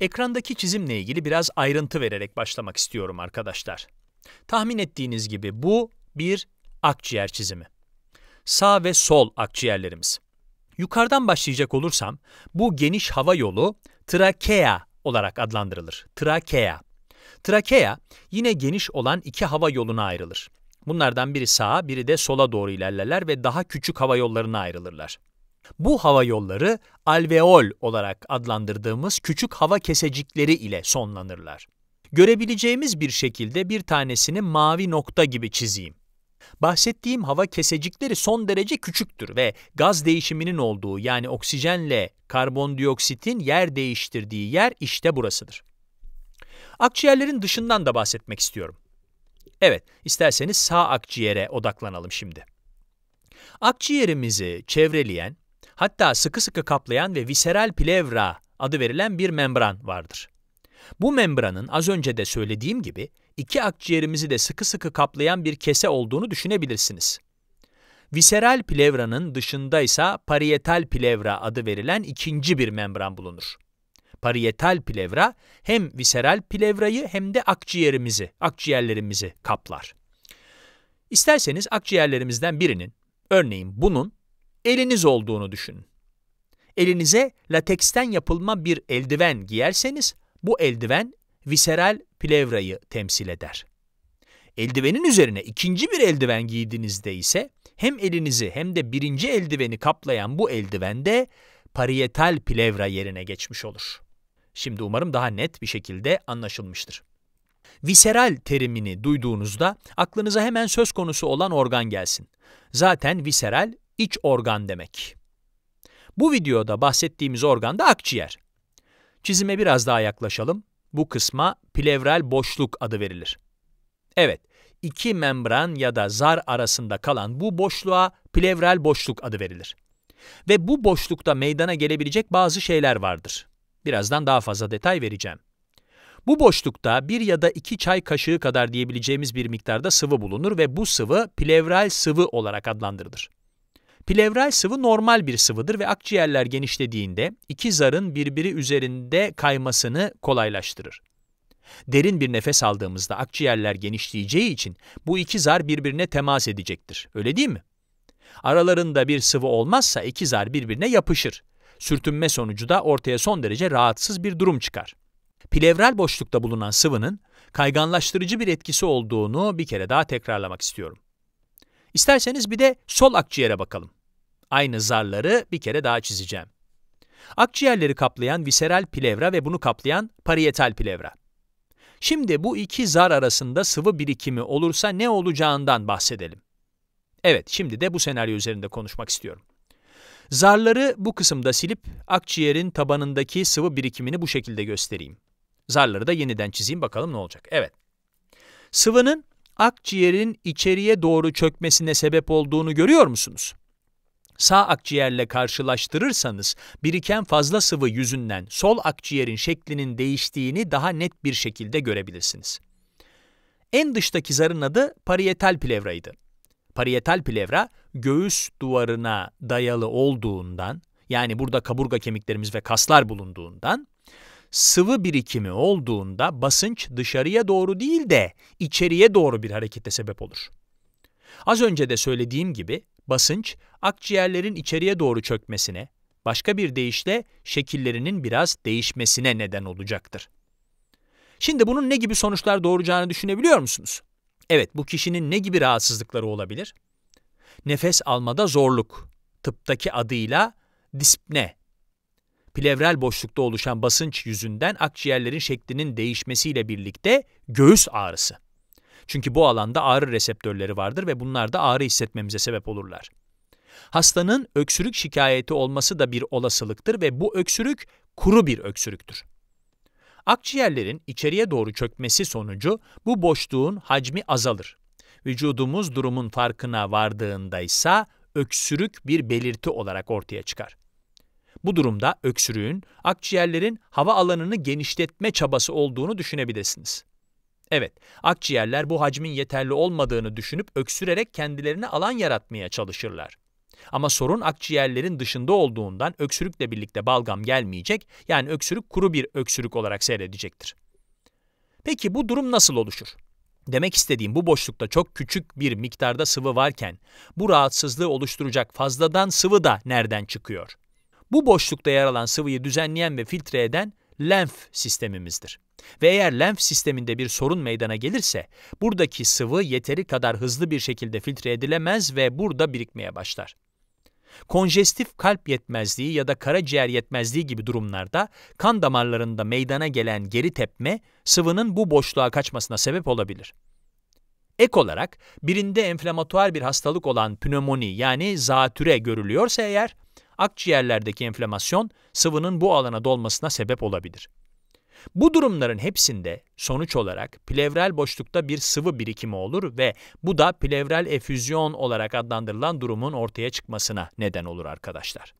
Ekrandaki çizimle ilgili biraz ayrıntı vererek başlamak istiyorum arkadaşlar. Tahmin ettiğiniz gibi bu bir akciğer çizimi. Sağ ve sol akciğerlerimiz. Yukarıdan başlayacak olursam bu geniş hava yolu trakea olarak adlandırılır. Trakea. Trakea yine geniş olan iki hava yoluna ayrılır. Bunlardan biri sağa, biri de sola doğru ilerlerler ve daha küçük hava yollarına ayrılırlar. Bu hava yolları alveol olarak adlandırdığımız küçük hava kesecikleri ile sonlanırlar. Görebileceğimiz bir şekilde bir tanesini mavi nokta gibi çizeyim. Bahsettiğim hava kesecikleri son derece küçüktür ve gaz değişiminin olduğu yani oksijenle karbondioksitin yer değiştirdiği yer işte burasıdır. Akciğerlerin dışından da bahsetmek istiyorum. Evet, isterseniz sağ akciğere odaklanalım şimdi. Akciğerimizi çevreleyen hatta sıkı sıkı kaplayan ve viseral plevra adı verilen bir membran vardır. Bu membranın az önce de söylediğim gibi iki akciğerimizi de sıkı sıkı kaplayan bir kese olduğunu düşünebilirsiniz. Viseral plevranın dışında ise parietal plevra adı verilen ikinci bir membran bulunur. Parietal plevra hem viseral plevrayı hem de akciğerimizi, akciğerlerimizi kaplar. İsterseniz akciğerlerimizden birinin, örneğin bunun eliniz olduğunu düşünün. Elinize lateksten yapılma bir eldiven giyerseniz bu eldiven viseral plevrayı temsil eder. Eldivenin üzerine ikinci bir eldiven giydiğinizde ise hem elinizi hem de birinci eldiveni kaplayan bu eldivende parietal plevra yerine geçmiş olur. Şimdi umarım daha net bir şekilde anlaşılmıştır. Viseral terimini duyduğunuzda aklınıza hemen söz konusu olan organ gelsin. Zaten viseral iç organ demek. Bu videoda bahsettiğimiz organ da akciğer. Çizime biraz daha yaklaşalım. Bu kısma plevral boşluk adı verilir. Evet, iki membran ya da zar arasında kalan bu boşluğa plevral boşluk adı verilir. Ve bu boşlukta meydana gelebilecek bazı şeyler vardır. Birazdan daha fazla detay vereceğim. Bu boşlukta bir ya da iki çay kaşığı kadar diyebileceğimiz bir miktarda sıvı bulunur ve bu sıvı plevral sıvı olarak adlandırılır. Plevral sıvı normal bir sıvıdır ve akciğerler genişlediğinde iki zarın birbiri üzerinde kaymasını kolaylaştırır. Derin bir nefes aldığımızda akciğerler genişleyeceği için bu iki zar birbirine temas edecektir. Öyle değil mi? Aralarında bir sıvı olmazsa iki zar birbirine yapışır. Sürtünme sonucu da ortaya son derece rahatsız bir durum çıkar. Plevral boşlukta bulunan sıvının kayganlaştırıcı bir etkisi olduğunu bir kere daha tekrarlamak istiyorum. İsterseniz bir de sol akciğere bakalım. Aynı zarları bir kere daha çizeceğim. Akciğerleri kaplayan viseral plevra ve bunu kaplayan parietal plevra. Şimdi bu iki zar arasında sıvı birikimi olursa ne olacağından bahsedelim. Evet, şimdi de bu senaryo üzerinde konuşmak istiyorum. Zarları bu kısımda silip akciğerin tabanındaki sıvı birikimini bu şekilde göstereyim. Zarları da yeniden çizeyim bakalım ne olacak. Evet. Sıvının akciğerin içeriye doğru çökmesine sebep olduğunu görüyor musunuz? sağ akciğerle karşılaştırırsanız biriken fazla sıvı yüzünden sol akciğerin şeklinin değiştiğini daha net bir şekilde görebilirsiniz. En dıştaki zarın adı parietal plevraydı. Parietal plevra göğüs duvarına dayalı olduğundan, yani burada kaburga kemiklerimiz ve kaslar bulunduğundan, sıvı birikimi olduğunda basınç dışarıya doğru değil de içeriye doğru bir harekete sebep olur. Az önce de söylediğim gibi Basınç, akciğerlerin içeriye doğru çökmesine, başka bir deyişle şekillerinin biraz değişmesine neden olacaktır. Şimdi bunun ne gibi sonuçlar doğuracağını düşünebiliyor musunuz? Evet, bu kişinin ne gibi rahatsızlıkları olabilir? Nefes almada zorluk, tıptaki adıyla dispne, plevral boşlukta oluşan basınç yüzünden akciğerlerin şeklinin değişmesiyle birlikte göğüs ağrısı. Çünkü bu alanda ağrı reseptörleri vardır ve bunlar da ağrı hissetmemize sebep olurlar. Hastanın öksürük şikayeti olması da bir olasılıktır ve bu öksürük kuru bir öksürüktür. Akciğerlerin içeriye doğru çökmesi sonucu bu boşluğun hacmi azalır. Vücudumuz durumun farkına vardığında ise öksürük bir belirti olarak ortaya çıkar. Bu durumda öksürüğün akciğerlerin hava alanını genişletme çabası olduğunu düşünebilirsiniz. Evet, akciğerler bu hacmin yeterli olmadığını düşünüp öksürerek kendilerine alan yaratmaya çalışırlar. Ama sorun akciğerlerin dışında olduğundan öksürükle birlikte balgam gelmeyecek, yani öksürük kuru bir öksürük olarak seyredecektir. Peki bu durum nasıl oluşur? Demek istediğim bu boşlukta çok küçük bir miktarda sıvı varken bu rahatsızlığı oluşturacak fazladan sıvı da nereden çıkıyor? Bu boşlukta yer alan sıvıyı düzenleyen ve filtre eden lenf sistemimizdir. Ve eğer lenf sisteminde bir sorun meydana gelirse, buradaki sıvı yeteri kadar hızlı bir şekilde filtre edilemez ve burada birikmeye başlar. Konjestif kalp yetmezliği ya da karaciğer yetmezliği gibi durumlarda kan damarlarında meydana gelen geri tepme sıvının bu boşluğa kaçmasına sebep olabilir. Ek olarak birinde enflamatuar bir hastalık olan pnömoni yani zatüre görülüyorsa eğer akciğerlerdeki enflamasyon sıvının bu alana dolmasına sebep olabilir. Bu durumların hepsinde sonuç olarak plevral boşlukta bir sıvı birikimi olur ve bu da plevral efüzyon olarak adlandırılan durumun ortaya çıkmasına neden olur arkadaşlar.